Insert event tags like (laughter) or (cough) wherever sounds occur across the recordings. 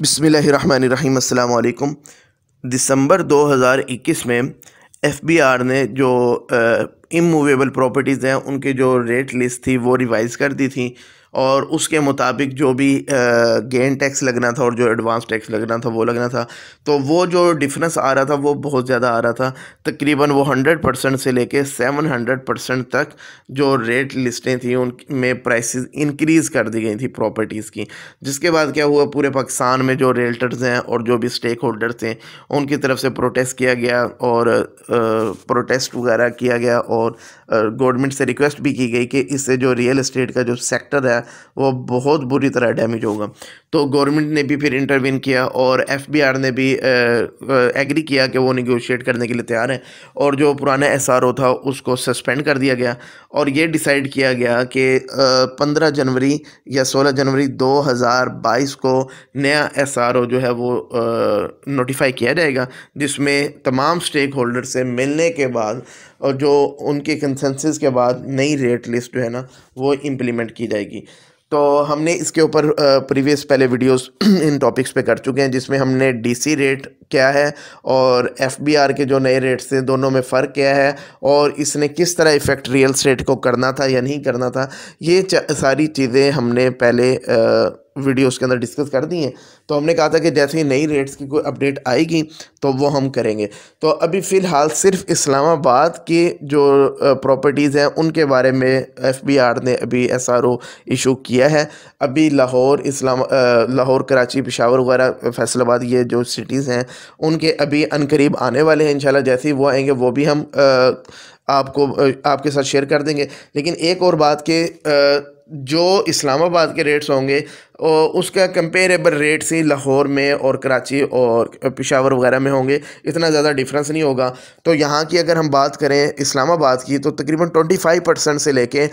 बिसमीम अल्लाम दिसंबर 2021 में एफबीआर ने जो इमूवेबल प्रॉपर्टीज़ हैं उनके जो रेट लिस्ट थी वो रिवाइज़ कर दी थी और उसके मुताबिक जो भी गेन टैक्स लगना था और जो एडवांस टैक्स लगना था वो लगना था तो वो जो डिफरेंस आ रहा था वो बहुत ज़्यादा आ रहा था तकरीबन वो हंड्रेड परसेंट से लेके सेवन हंड्रेड परसेंट तक जो रेट लिस्टें थी उनमें प्राइसेस इंक्रीज़ कर दी गई थी प्रॉपर्टीज़ की जिसके बाद क्या हुआ पूरे पाकिस्तान में जो रेल्टर्स हैं और जो भी स्टेक होल्डर्स हैं उनकी तरफ से प्रोटेस्ट किया गया और प्रोटेस्ट वगैरह किया गया और गवर्नमेंट से रिक्वेस्ट भी की गई कि इससे जो रियल इस्टेट का जो सेक्टर है वो बहुत बुरी तरह डैमेज होगा तो गवर्नमेंट ने भी फिर इंटरवीन किया और एफ ने भी एग्री किया कि वो निगोशिएट करने के लिए तैयार हैं और जो पुराना एस था उसको सस्पेंड कर दिया गया और ये डिसाइड किया गया कि पंद्रह जनवरी या सोलह जनवरी बाईस को नया एस जो है वो नोटिफाई किया जाएगा जिसमें तमाम स्टेक होल्डर से मिलने के बाद और जो उनके कंसेंसस के बाद नई रेट लिस्ट जो है ना वो इम्प्लीमेंट की जाएगी तो हमने इसके ऊपर प्रीवियस पहले वीडियोस (clears throat) इन टॉपिक्स पे कर चुके हैं जिसमें हमने डीसी रेट क्या है और एफबीआर के जो नए रेट्स हैं दोनों में फ़र्क क्या है और इसने किस तरह इफ़ेक्ट रियल स्टेट को करना था या नहीं करना था ये सारी चीज़ें हमने पहले आ, वीडियोस के अंदर डिस्कस कर दी हैं तो हमने कहा था कि जैसे ही नई रेट्स की कोई अपडेट आएगी तो वो हम करेंगे तो अभी फ़िलहाल सिर्फ इस्लामाबाद के जो प्रॉपर्टीज़ हैं उनके बारे में एफबीआर ने अभी एसआरओ इशू किया है अभी लाहौर इस्लाम लाहौर कराची पिशावर वगैरह फैसलाबाद ये जो सिटीज़ हैं उनके अभी अनकरीब आने वाले हैं इन जैसे ही वो आएंगे वो भी हम आ, आपको आपके साथ शेयर कर देंगे लेकिन एक और बात के जो इस्लामाबाद के रेट्स होंगे उसका कंपेरेबल रेट्स ही लाहौर में और कराची और पिशावर वगैरह में होंगे इतना ज़्यादा डिफरेंस नहीं होगा तो यहाँ की अगर हम बात करें इस्लामाबाद की तो तकरीबन 25 परसेंट से लेके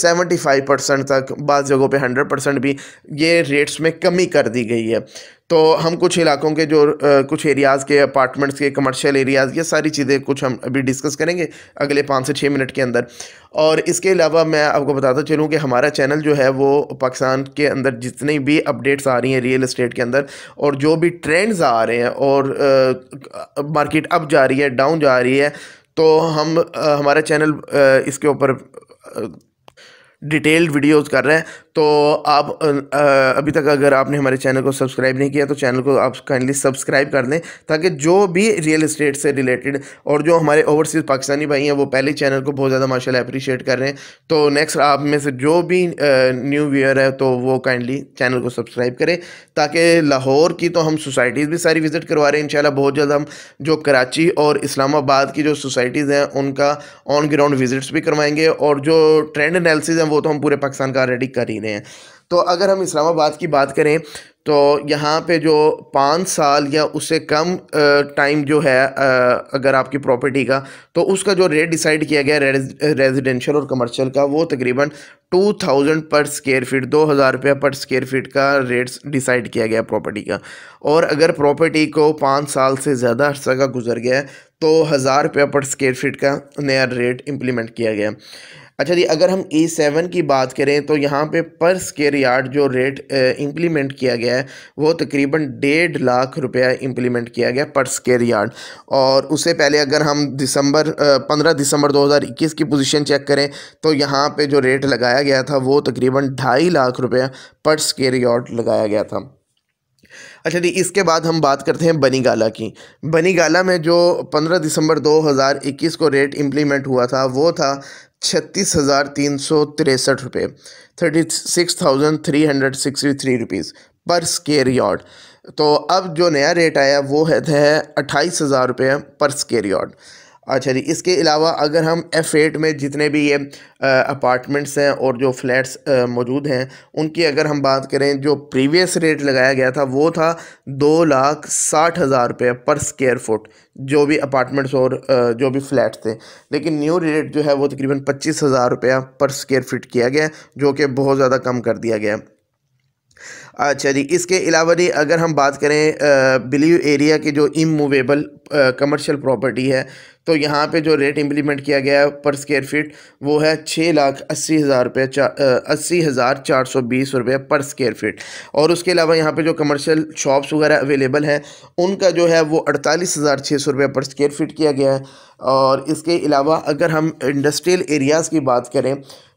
सेवेंटी फाइव परसेंट तक बाद जगहों पे हंड्रेड परसेंट भी ये रेट्स में कमी कर दी गई है तो हम कुछ इलाकों के जो कुछ एरियाज़ के अपार्टमेंट्स के कमर्शियल एरियाज़ ये सारी चीज़ें कुछ हम अभी डिस्कस करेंगे अगले पाँच से छः मिनट के अंदर और इसके अलावा मैं आपको बताता चलूँ कि हमारा चैनल जो है वो पाकिस्तान के अंदर जितनी भी अपडेट्स आ रही हैं रियल इस्टेट के अंदर और जो भी ट्रेंड्स आ रहे हैं और मार्केट अप जा रही है डाउन जा रही है तो हम हमारा चैनल इसके ऊपर डिटेल्ड वीडियोस कर रहे हैं तो आप अभी तक अगर आपने हमारे चैनल को सब्सक्राइब नहीं किया तो चैनल को आप काइंडली सब्सक्राइब कर दें ताकि जो भी रियल इस्टेट से रिलेटेड और जो हमारे ओवरसीज़ पाकिस्तानी भाई हैं वो पहले चैनल को बहुत ज़्यादा माशा अप्रिशिएट कर रहे हैं तो नेक्स्ट आप में से जो भी न्यू व्यूअर है तो वो काइंडली चैनल को सब्सक्राइब करें ताकि लाहौर की तो हम सोसाइटीज़ भी सारी विज़िट करवा रहे हैं इन बहुत जल्द हम जो कराची और इस्लामाबाद की जो सोसाइटीज़ हैं उनका ऑन ग्राउंड विज़िट्स भी करवाएंगे और जो ट्रेंड एनालिसिस हैं वो तो हम पूरे पाकिस्तान का ऑलरेडी कर ही रहे हैं तो अगर हम इस्लामाबाद की बात करें तो यहाँ पे जो पाँच साल या उससे कम टाइम जो है अगर आपकी प्रॉपर्टी का तो उसका जो रेट डिसाइड किया गया रेजिडेंशियल और कमर्शियल का वो तकरीबन two thousand per square feet दो हज़ार रुपये पर स्क्यर फीट का रेट डिसाइड किया गया प्रॉपर्टी का और अगर प्रॉपर्टी को पाँच साल से ज़्यादा अर्सा का गुजर गया तो हज़ार रुपया पर स्क्यर फीट का नया रेट इम्प्लीमेंट किया गया अच्छा जी अगर हम ए e सेवन की बात करें तो यहाँ पे पर स्केयर यार्ड जो रेट इम्प्लीमेंट किया गया है वो तकरीबन डेढ़ लाख रुपया इम्प्लीमेंट किया गया पर स्केयर यार्ड और उससे पहले अगर हम दिसंबर पंद्रह दिसंबर 2021 की पोजीशन चेक करें तो यहाँ पे जो रेट लगाया गया था वो तकरीबन ढाई लाख रुपया पर स्केयर यार्ड लगाया गया था अच्छा जी इसके बाद हम बात करते हैं बनी गाला की बनी गाला में जो 15 दिसंबर 2021 को रेट इम्प्लीमेंट हुआ था वो था छत्तीस हज़ार तीन सौ तिरसठ रुपये thirty six thousand three hundred sixty three rupees per square yard तो अब जो नया रेट आया वो है अट्ठाईस हज़ार रुपये पर स्केयर यार्ड अच्छा जी इसके अलावा अगर हम एफ़ एट में जितने भी ये अपार्टमेंट्स हैं और जो फ्लैट्स मौजूद हैं उनकी अगर हम बात करें जो प्रीवियस रेट लगाया गया था वो था दो लाख साठ हज़ार रुपये पर स्क्वायर फुट जो भी अपार्टमेंट्स और जो भी फ्लैट थे लेकिन न्यू रेट जो है वो तकरीबन पच्चीस हज़ार रुपया पर स्क्वायर फिट किया गया जो कि बहुत ज़्यादा कम कर दिया गया अच्छा जी इसके अलावा जी अगर हम बात करें बिलीव एरिया के जो इमूवेबल कमर्शियल प्रॉपर्टी है तो यहाँ पे जो रेट इम्प्लीमेंट किया गया है पर स्क्यर फीट वो है छः लाख अस्सी हज़ार रुपये अस्सी हज़ार चार सौ बीस रुपये पर स्क्यर फीट और उसके अलावा यहाँ पे जो कमर्शियल शॉप्स वगैरह अवेलेबल हैं उनका जो है वो अड़तालीस हज़ार छः सौ रुपये पर स्क्यर फीट किया गया है और इसके अलावा अगर हम इंडस्ट्रियल एरियाज़ की बात करें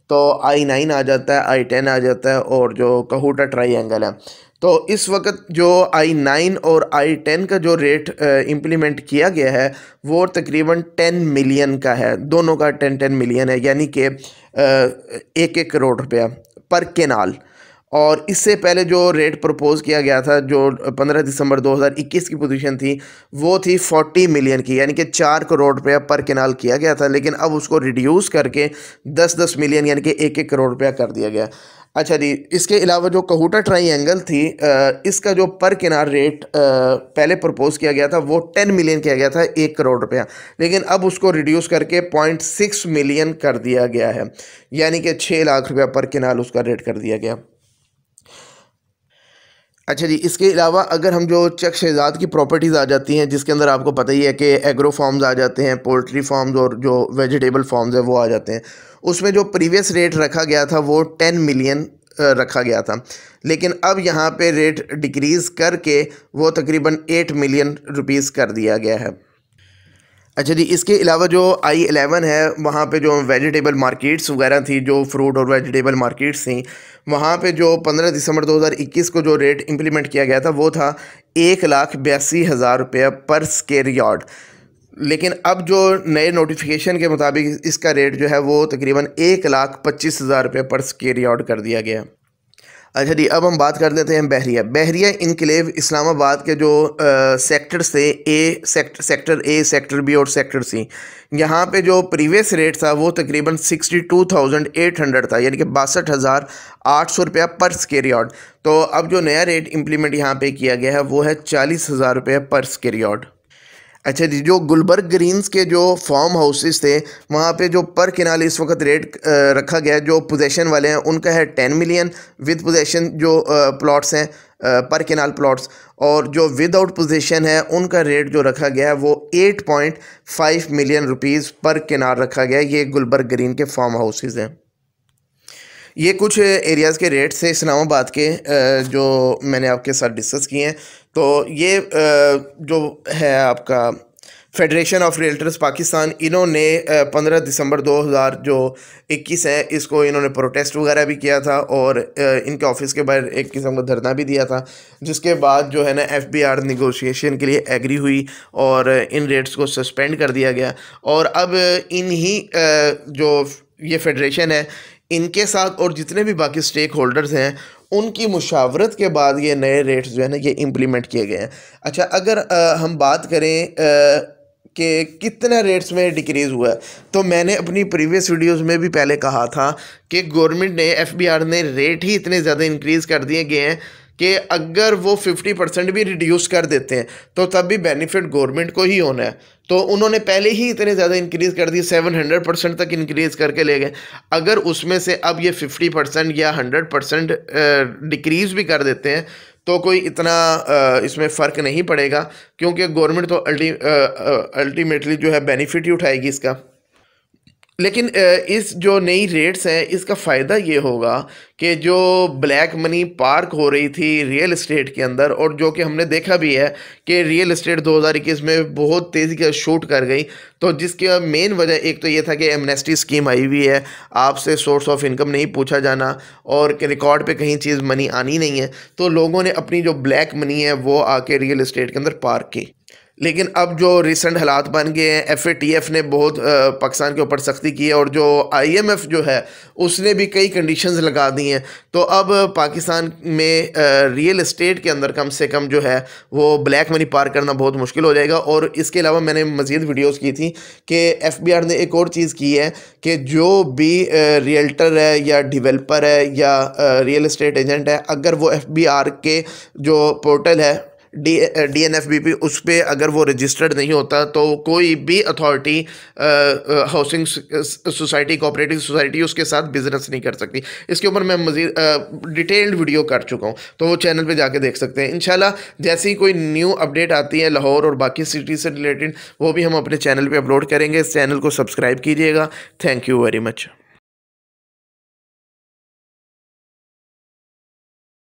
तो आई नाइन आ जाता है आई टेन आ जाता है और जो कहूटा ट्राई एंगल है तो इस वक्त जो आई नाइन और आई टेन का जो रेट इम्प्लीमेंट किया गया है वो तकरीबन टेन मिलियन का है दोनों का टेन टेन मिलियन है यानी कि एक एक करोड़ रुपया पर केनाल और इससे पहले जो रेट प्रपोज़ किया गया था जो 15 दिसंबर 2021 की पोजीशन थी वो थी 40 मिलियन की यानी कि चार करोड़ रुपया पर किनाल किया गया था लेकिन अब उसको रिड्यूस करके 10-10 मिलियन यानी कि एक एक करोड़ रुपया कर दिया गया अच्छा जी इसके अलावा जो कहूटा ट्राइंगल थी इसका जो पर किनार रेट पहले प्रपोज़ किया गया था वो टेन मिलियन किया गया था एक करोड़ रुपया लेकिन अब उसको रिड्यूस करके पॉइंट सिक्स मिलियन कर दिया गया है यानी कि छः लाख रुपया पर किनार उसका रेट कर दिया गया अच्छा जी इसके अलावा अगर हम जो चक शहजाद की प्रॉपर्टीज़ आ जाती हैं जिसके अंदर आपको पता ही है कि एग्रो फार्म्स आ जाते हैं पोल्ट्री फार्म्स और जो वेजिटेबल फार्म्स हैं वो आ जाते हैं उसमें जो प्रीवियस रेट रखा गया था वो टेन मिलियन रखा गया था लेकिन अब यहाँ पे रेट डिक्रीज़ करके वो तकरीबन एट मिलियन रुपीस कर दिया गया है अच्छा जी इसके अलावा जो आई एलेवन है वहाँ पे जो वेजिटेबल मार्केट्स वगैरह थी जो फ्रूट और वेजिटेबल मार्केट्स थी वहाँ पे जो पंद्रह दिसंबर 2021 को जो रेट इम्प्लीमेंट किया गया था वो था एक लाख बयासी हज़ार रुपया पर स्केयर यार्ड लेकिन अब जो नए नोटिफिकेशन के मुताबिक इसका रेट जो है वो तकरीबन एक लाख पच्चीस हज़ार रुपये पर स्केयर यार्ड कर दिया गया अच्छा जी अब हम बात कर लेते हैं बहरिया बहरिया इनकलेव इस्लामाबाद के जो आ, सेक्टर्स थे A sector sector A sector B और सेक्टर सी यहाँ पे जो प्रीवियस रेट था वो तकरीबन sixty two thousand eight hundred था यानी कि बासठ हज़ार आठ सौ रुपया पर यार्ड तो अब जो नया रेट इम्प्लीमेंट यहाँ पे किया गया है वो है चालीस हज़ार रुपये पर यार्ड अच्छा जी जो गुलबर्ग ग्रीन्स के जो फार्म हाउसेस थे वहाँ पे जो पर किनाल इस वक्त रेट रखा गया है जो पोजेसन वाले हैं उनका है टेन मिलियन विद पोजेसन जो प्लॉट्स हैं पर किनाल प्लॉट्स और जो विदाउट पोजीशन है उनका रेट जो रखा गया है वो eight point five million rupees per kanal रखा गया है ये गुलबर्ग ग्रीन के फार्म हाउसेज़ हैं ये कुछ एरियाज़ के रेट्स हैं इस्लामाबाद के जो मैंने आपके साथ डिस्कस किए हैं तो ये जो है आपका फेडरेशन ऑफ रियल्टर्स पाकिस्तान इन्होंने पंद्रह दिसंबर दो हज़ार जो इक्कीस है इसको इन्होंने प्रोटेस्ट वगैरह भी किया था और इनके ऑफिस के बाहर एक किस्म का धरना भी दिया था जिसके बाद जो है ना एफ बी आर निगोशिएशन के लिए एग्री हुई और इन रेट्स को सस्पेंड कर दिया गया और अब इन्हीं जो ये फेडरेशन है इनके साथ और जितने भी बाकी स्टेक होल्डर्स हैं उनकी मुशावरत के बाद ये नए रेट्स जो है ना ये इम्प्लीमेंट किए गए हैं अच्छा अगर आ, हम बात करें कि कितना रेट्स में डिक्रीज़ हुआ है तो मैंने अपनी प्रीवियस वीडियोस में भी पहले कहा था कि गवर्नमेंट ने एफबीआर ने रेट ही इतने ज़्यादा इंक्रीज़ कर दिए गए हैं कि अगर वो फिफ्टी परसेंट भी रिड्यूस कर देते हैं तो तब भी बेनिफिट गवर्नमेंट को ही होना है तो उन्होंने पहले ही इतने ज़्यादा इंक्रीज़ कर दिए सेवन हंड्रेड परसेंट तक इंक्रीज़ करके ले गए अगर उसमें से अब ये फिफ्टी परसेंट या हंड्रेड परसेंट डिक्रीज़ भी कर देते हैं तो कोई इतना इसमें फ़र्क नहीं पड़ेगा क्योंकि गवर्नमेंट तो अल्टी अल्टीमेटली जो है बेनिफिट ही उठाएगी इसका लेकिन इस जो नई रेट्स हैं इसका फ़ायदा ये होगा कि जो ब्लैक मनी पार्क हो रही थी रियल इस्टेट के अंदर और जो कि हमने देखा भी है कि रियल इस्टेट 2021 में बहुत तेज़ी का शूट कर गई तो जिसकी मेन वजह एक तो ये था कि एमनेस्टी स्कीम आई हुई है आपसे सोर्स ऑफ इनकम नहीं पूछा जाना और रिकॉर्ड पे कहीं चीज़ मनी आनी नहीं है तो लोगों ने अपनी जो ब्लैक मनी है वो आके रियल इस्टेट के अंदर पार्क की लेकिन अब जो रिसेंट हालात बन गए हैं एफ ए टी एफ़ ने बहुत पाकिस्तान के ऊपर सख्ती की है और जो आई एम एफ़ जो है उसने भी कई कंडीशंस लगा दी हैं तो अब पाकिस्तान में रियल इस्टेट के अंदर कम से कम जो है वो ब्लैक मनी पार करना बहुत मुश्किल हो जाएगा और इसके अलावा मैंने मज़ीद वीडियोज़ की थी कि एफ़ बी आर ने एक और चीज़ की है कि जो भी रियल्टर है या डिवेलपर है या रियल इस्टेट एजेंट है अगर वो एफ़ बी आर के जो पोर्टल है D D N F B P उस पर अगर वो रजिस्टर्ड नहीं होता तो कोई भी authority housing society cooperative society उसके साथ बिजनेस नहीं कर सकती इसके ऊपर मैं मज़ीद डिटेल्ड वीडियो कर चुका हूँ तो वो चैनल पे जाके देख सकते हैं इन जैसे ही कोई न्यू अपडेट आती है लाहौर और बाकी सिटी से रिलेटेड वो भी हम अपने चैनल पर अपलोड करेंगे इस चैनल को सब्सक्राइब कीजिएगा थैंक यू वेरी मच